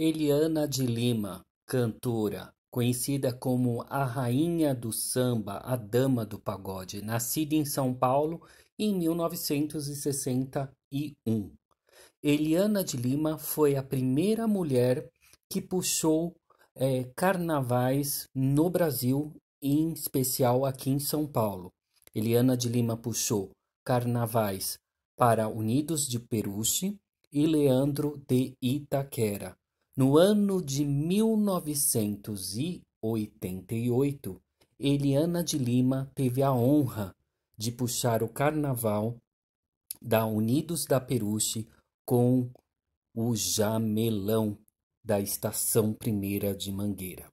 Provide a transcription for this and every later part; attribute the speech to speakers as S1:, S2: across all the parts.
S1: Eliana de Lima, cantora, conhecida como a rainha do samba, a dama do pagode, nascida em São Paulo em 1961. Eliana de Lima foi a primeira mulher que puxou é, carnavais no Brasil, em especial aqui em São Paulo. Eliana de Lima puxou carnavais para Unidos de Peruche e Leandro de Itaquera. No ano de 1988, Eliana de Lima teve a honra de puxar o carnaval da Unidos da Peruche com o Jamelão da Estação Primeira de Mangueira.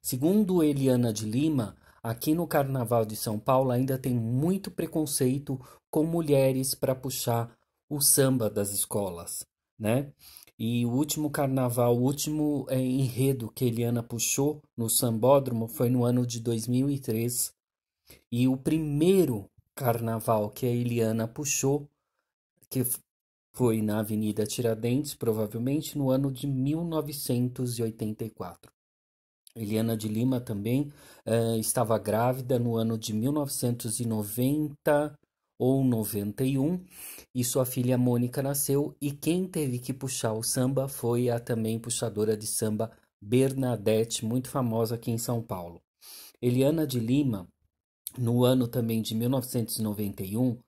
S1: Segundo Eliana de Lima, aqui no Carnaval de São Paulo ainda tem muito preconceito com mulheres para puxar o samba das escolas, né? E o último carnaval, o último é, enredo que Eliana puxou no Sambódromo foi no ano de 2003. E o primeiro carnaval que a Eliana puxou, que foi na Avenida Tiradentes, provavelmente no ano de 1984. Eliana de Lima também eh, estava grávida no ano de 1990 ou 91, e sua filha Mônica nasceu, e quem teve que puxar o samba foi a também puxadora de samba Bernadette, muito famosa aqui em São Paulo. Eliana de Lima, no ano também de 1991,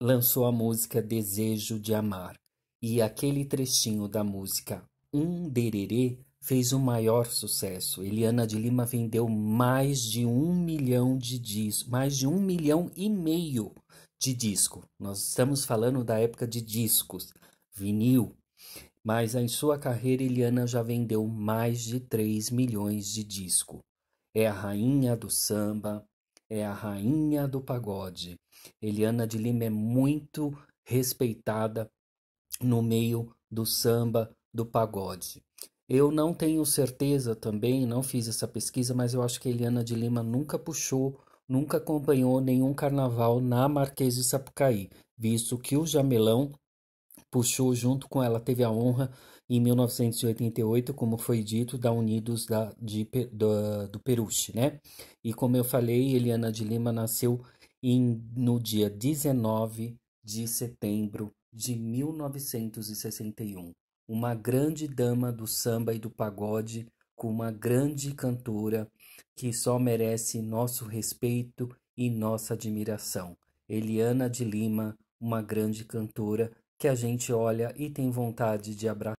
S1: lançou a música Desejo de Amar, e aquele trechinho da música Um Dererê fez o maior sucesso. Eliana de Lima vendeu mais de um milhão de discos, mais de um milhão e meio de disco. Nós estamos falando da época de discos, vinil. Mas em sua carreira, Eliana já vendeu mais de 3 milhões de discos. É a rainha do samba, é a rainha do pagode. Eliana de Lima é muito respeitada no meio do samba, do pagode. Eu não tenho certeza também, não fiz essa pesquisa, mas eu acho que Eliana de Lima nunca puxou nunca acompanhou nenhum carnaval na Marquês de Sapucaí, visto que o Jamelão puxou junto com ela, teve a honra em 1988, como foi dito, da Unidos da, de, da, do Peruche, né? E como eu falei, Eliana de Lima nasceu em, no dia 19 de setembro de 1961. Uma grande dama do samba e do pagode, com uma grande cantora que só merece nosso respeito e nossa admiração. Eliana de Lima, uma grande cantora que a gente olha e tem vontade de abraçar.